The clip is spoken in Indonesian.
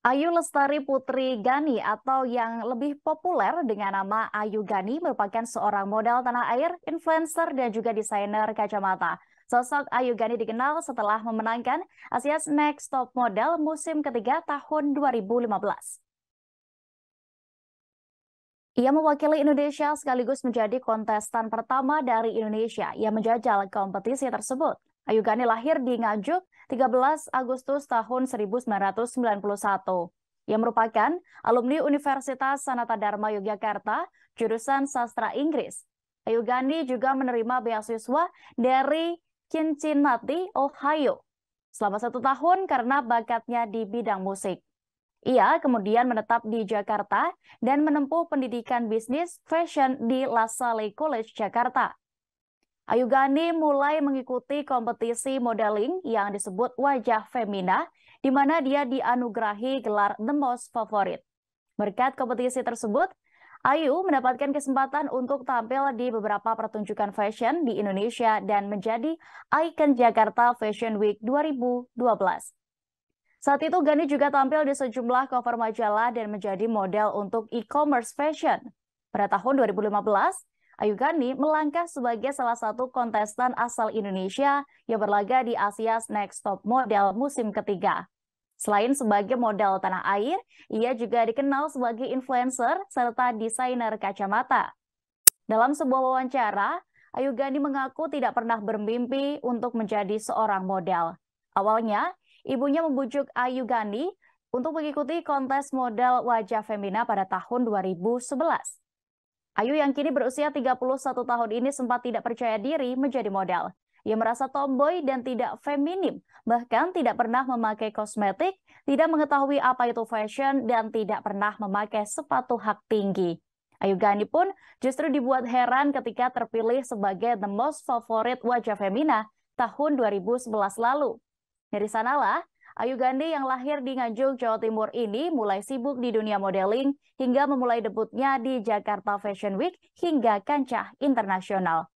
Ayu Lestari Putri Gani atau yang lebih populer dengan nama Ayu Gani merupakan seorang model tanah air, influencer, dan juga desainer kacamata. Sosok Ayu Gani dikenal setelah memenangkan Asia's Next Top Model musim ketiga tahun 2015. Ia mewakili Indonesia sekaligus menjadi kontestan pertama dari Indonesia yang menjajal kompetisi tersebut. Ayu Gani lahir di Nganjuk 13 Agustus tahun 1991. Ia merupakan alumni Universitas Sanata Dharma Yogyakarta, jurusan sastra Inggris. Ayu Gani juga menerima beasiswa dari Cincinnati, Ohio selama satu tahun karena bakatnya di bidang musik. Ia kemudian menetap di Jakarta dan menempuh pendidikan bisnis fashion di Lasalle College Jakarta. Ayu Gani mulai mengikuti kompetisi modeling yang disebut Wajah Femina, di mana dia dianugerahi gelar The Most Favorite. Berkat kompetisi tersebut, Ayu mendapatkan kesempatan untuk tampil di beberapa pertunjukan fashion di Indonesia dan menjadi ikon Jakarta Fashion Week 2012. Saat itu Gani juga tampil di sejumlah cover majalah dan menjadi model untuk e-commerce fashion. Pada tahun 2015, Ayu Gani melangkah sebagai salah satu kontestan asal Indonesia yang berlaga di Asia's Next Top Model musim ketiga. Selain sebagai model tanah air, ia juga dikenal sebagai influencer serta desainer kacamata. Dalam sebuah wawancara, Ayu Gani mengaku tidak pernah bermimpi untuk menjadi seorang model. Awalnya, ibunya membujuk Ayu Gani untuk mengikuti kontes model wajah femina pada tahun 2011. Ayu yang kini berusia 31 tahun ini sempat tidak percaya diri menjadi model. Ia merasa tomboy dan tidak feminim, bahkan tidak pernah memakai kosmetik, tidak mengetahui apa itu fashion, dan tidak pernah memakai sepatu hak tinggi. Ayu Gani pun justru dibuat heran ketika terpilih sebagai the most favorite wajah femina tahun 2011 lalu. Dari sanalah, Ayu Gandhi yang lahir di Nganjuk, Jawa Timur ini mulai sibuk di dunia modeling hingga memulai debutnya di Jakarta Fashion Week hingga kancah internasional.